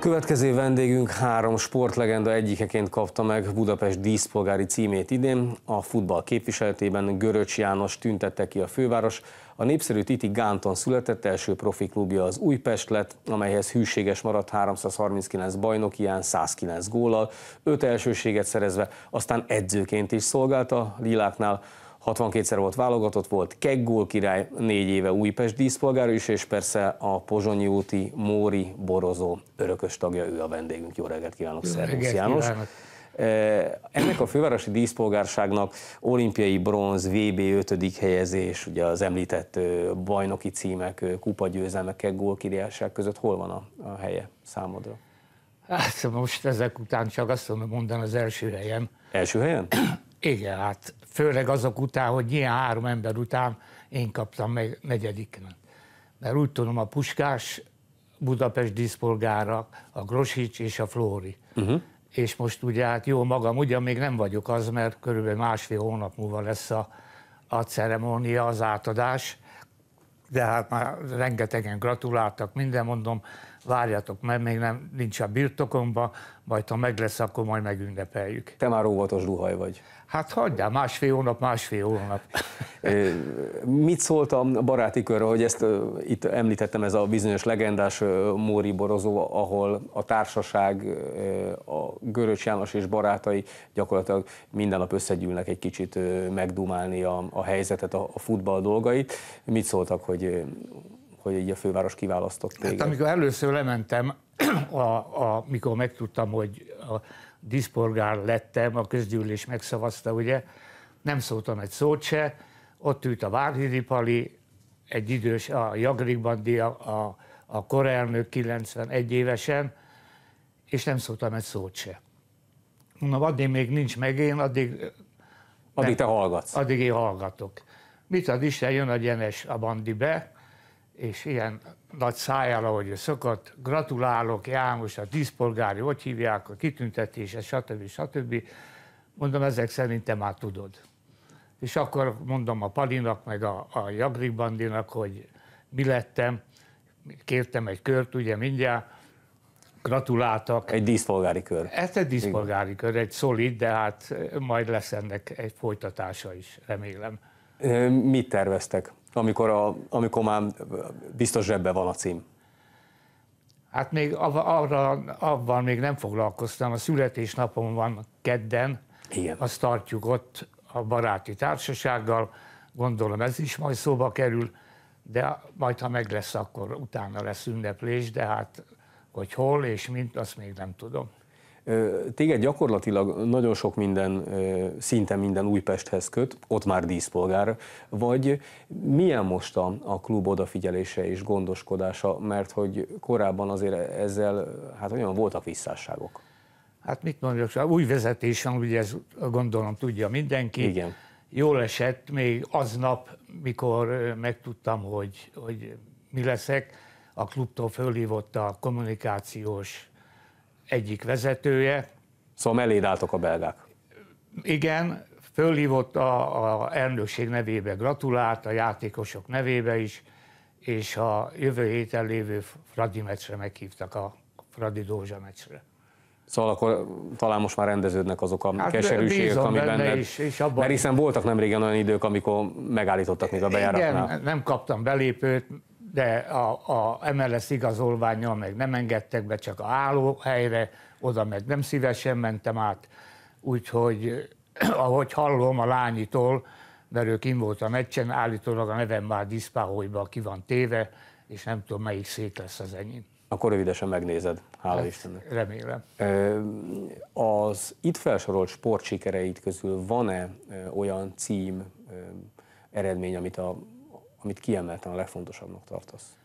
Következő vendégünk három sportlegenda egyikeként kapta meg Budapest díszpolgári címét idén. A futball képviseletében Göröcs János tüntette ki a főváros. A népszerű Titi Gánton született első profi klubja az Újpest lett, amelyhez hűséges maradt 339 bajnokián 109 góllal, öt elsőséget szerezve, aztán edzőként is szolgálta Liláknál. 62-szer volt válogatott, volt Keggól király, négy éve Újpest díszpolgár is, és persze a Pozsonyi úti Móri Borozó örökös tagja, ő a vendégünk. Jó reggelt kívánok, Szervusz János! Kívánok. Eh, ennek a fővárosi díszpolgárságnak olimpiai bronz, VB 5. helyezés, ugye az említett bajnoki címek, kupagyőzelmek, gólkirjásság között hol van a, a helye számodra? Hát most ezek után csak azt tudom mondani az első helyen. Első helyen? Igen, hát főleg azok után, hogy ilyen három ember után én kaptam meg negyediknek. Mert úgy tudom, a Puskás Budapest díszpolgára, a Grosics és a Flóri. Uh-huh. És most ugye hát jó magam, ugyan még nem vagyok az, mert körülbelül másfél hónap múlva lesz a, a ceremónia, az átadás, de hát már rengetegen gratuláltak, minden mondom, várjatok, mert még nem, nincs a birtokomba, majd ha meg lesz, akkor majd megünnepeljük. Te már óvatos ruhaj vagy. Hát hagyd másfél hónap, másfél hónap. Mit szólt a baráti körre, hogy ezt itt említettem, ez a bizonyos legendás Móri Borozó, ahol a társaság, a Göröcs János és barátai gyakorlatilag minden nap összegyűlnek egy kicsit megdumálni a, a helyzetet, a, a futball dolgait. Mit szóltak, hogy hogy így a főváros kiválasztott hát, téged? Hát amikor először lementem, a, a, mikor megtudtam, hogy a diszpolgár lettem, a közgyűlés megszavazta, ugye, nem szóltam egy szót se, ott ült a Várhidi Pali, egy idős, a Jagrik Bandi, a, a, a korelnök 91 évesen, és nem szóltam egy szót se. Mondom, addig még nincs meg én, addig... Addig nem, te hallgatsz. Addig én hallgatok. Mit ad Isten, jön a Gyenes a Bandi be, és ilyen nagy szájjal, ahogy ő szokott, gratulálok János, a díszpolgári, hogy hívják, a kitüntetése, stb. stb. Mondom, ezek szerint te már tudod. És akkor mondom a Palinak, meg a, a Jagrik Bandinak, hogy mi lettem, kértem egy kört, ugye mindjárt, gratuláltak. Egy díszpolgári kör. Ez egy díszpolgári Igen. kör, egy szolid, de hát majd lesz ennek egy folytatása is, remélem. Mit terveztek? amikor, a, amikor már biztos zsebben van a cím? Hát még arra, abban még nem foglalkoztam, a születésnapom van kedden, Igen. azt tartjuk ott a baráti társasággal, gondolom ez is majd szóba kerül, de majd ha meg lesz, akkor utána lesz ünneplés, de hát hogy hol és mint, azt még nem tudom. Téged gyakorlatilag nagyon sok minden, szinte minden Újpesthez köt, ott már díszpolgár, vagy milyen most a, a klub odafigyelése és gondoskodása, mert hogy korábban azért ezzel hát olyan voltak visszásságok. Hát mit mondjak, szóval új vezetés van, ugye ez gondolom tudja mindenki. Igen. Jól esett még aznap, mikor megtudtam, hogy, hogy mi leszek, a klubtól fölhívott a kommunikációs egyik vezetője. Szóval melléd álltok a belgák. Igen, fölhívott a, a elnökség nevébe, gratulált, a játékosok nevébe is, és a jövő héten lévő Fradi meccsre meghívtak a Fradi Dózsa meccsre. Szóval akkor talán most már rendeződnek azok a hát keserűségek, ami benne. Is, és abban... Mert hiszen voltak nemrégen olyan idők, amikor megállítottak még a bejáratnál. Igen, nem kaptam belépőt, de a, a MLS igazolványjal meg nem engedtek be, csak a állóhelyre, oda meg nem szívesen mentem át, úgyhogy ahogy hallom a lányitól, mert ő kim volt a meccsen, állítólag a nevem már diszpáholyba ki van téve, és nem tudom, melyik szék lesz az enyém. Akkor rövidesen megnézed, hála hát, Istennek. Remélem. Az itt felsorolt sportsikereid közül van-e olyan cím, eredmény, amit a amit kiemelten a legfontosabbnak tartasz?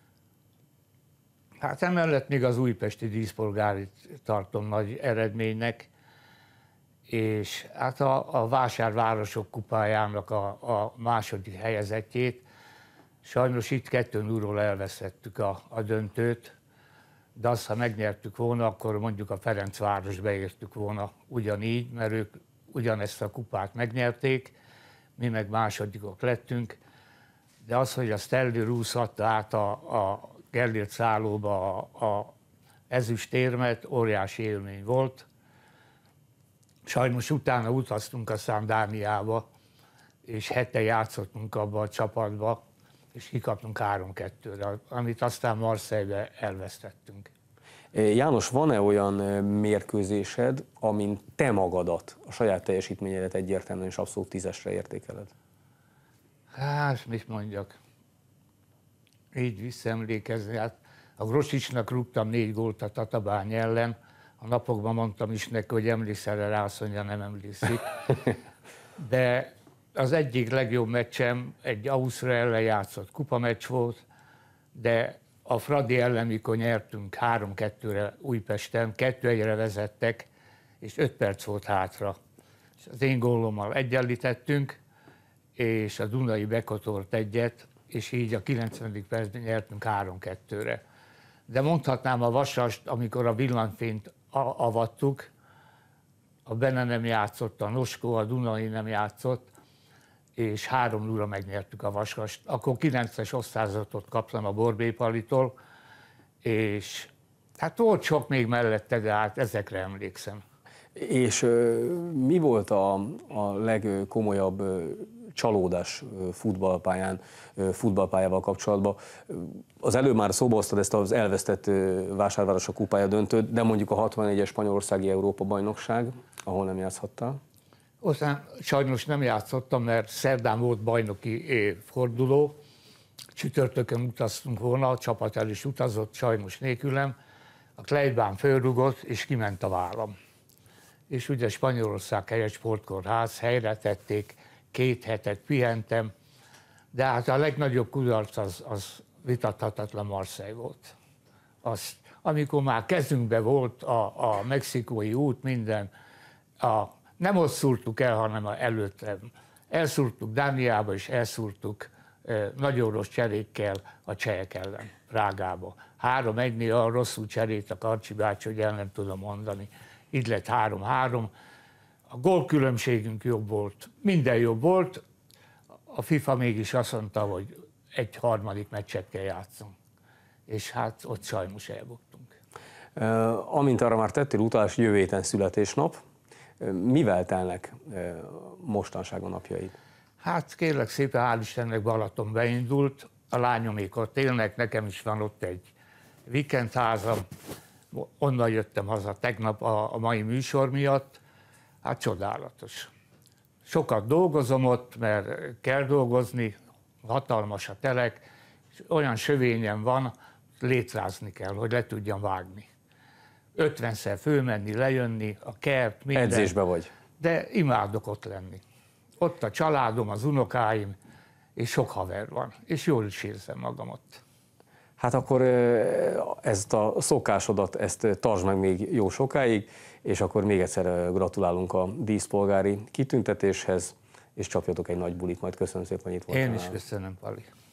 Hát emellett még az újpesti díszpolgárit tartom nagy eredménynek, és hát a, a vásárvárosok kupájának a, a második helyezetjét, sajnos itt kettőn úrról elveszettük a, a döntőt, de azt, ha megnyertük volna, akkor mondjuk a Ferencváros beértük volna ugyanígy, mert ők ugyanezt a kupát megnyerték, mi meg másodikok lettünk, de az, hogy Stelvi előrúszhatta át a, a Gellért szállóba a, a ezüstérmet, óriási élmény volt. Sajnos utána utaztunk a Szándániába, és hete játszottunk abba a csapatba, és kikaptunk 3-2-re, amit aztán Marseille-be elvesztettünk. E, János, van-e olyan e, mérkőzésed, amin te magadat, a saját teljesítményedet egyértelműen és abszolút tízesre értékeled? hát mit mondjak, így visszaemlékezni, hát a Grosicsnak rúgtam négy gólt a Tatabány ellen, a napokban mondtam is neki, hogy emlékszel rá, azt mondja, nem emlékszik. De az egyik legjobb meccsem egy Ausztra ellen játszott kupameccs volt, de a Fradi ellen, mikor nyertünk 3-2-re Újpesten, 2 1 vezettek, és 5 perc volt hátra. És az én gólommal egyenlítettünk, és a Dunai Bekotort egyet, és így a 90. percben nyertünk 3-2-re. De mondhatnám a Vasast, amikor a villanyfényt avattuk, a Bene nem játszott, a Noskó, a Dunai nem játszott, és 3 0 megnyertük a Vasast. Akkor 9-es osztázatot kaptam a Borbé Palitól, és hát volt sok még mellette, de hát ezekre emlékszem. És mi volt a, a legkomolyabb csalódás futballpályán, futballpályával kapcsolatban. Az előbb már szóba hoztad ezt az elvesztett vásárváros a kupája döntőt, de mondjuk a 61-es Spanyolországi Európa-bajnokság, ahol nem játszhattál. Aztán sajnos nem játszottam, mert szerdán volt bajnoki forduló, csütörtökön utaztunk volna, a csapat el is utazott, sajnos nélkülem, a Kleibán fölrugott, és kiment a vállam. És ugye Spanyolország helyes sportkórház helyre tették, két hetet pihentem, de hát a legnagyobb kudarc az, az vitathatatlan Marseille volt. Azt, amikor már kezünkbe volt a, a mexikói út, minden, a, nem ott szúrtuk el, hanem a Elszúrtuk Dániába, és elszúrtuk e, nagyon rossz cserékkel a csehek ellen, Rágába. Három egynél a rosszul cserét a Karcsi bácsi, hogy el nem tudom mondani. Így lett három-három, a gólkülönbségünk jobb volt, minden jobb volt, a FIFA mégis azt mondta, hogy egy harmadik meccset kell játszunk. És hát ott sajnos elbuktunk. amint arra már tettél utalás, jövő héten születésnap. Mivel telnek mostanság a napjaid? Hát kérlek szépen, hál' Istennek Balaton beindult, a lányomék ott élnek, nekem is van ott egy vikendházam, onnan jöttem haza tegnap a, a mai műsor miatt, Hát csodálatos. Sokat dolgozom ott, mert kell dolgozni, hatalmas a telek, és olyan sövényem van, létrázni kell, hogy le tudjam vágni. 50-szer fölmenni, lejönni, a kert, minden. Edzésbe vagy. De imádok ott lenni. Ott a családom, az unokáim, és sok haver van, és jól is érzem magam ott hát akkor ezt a szokásodat, ezt tartsd meg még jó sokáig, és akkor még egyszer gratulálunk a díszpolgári kitüntetéshez, és csapjatok egy nagy bulit, majd köszönöm szépen, hogy itt voltál. Én is köszönöm, Pali.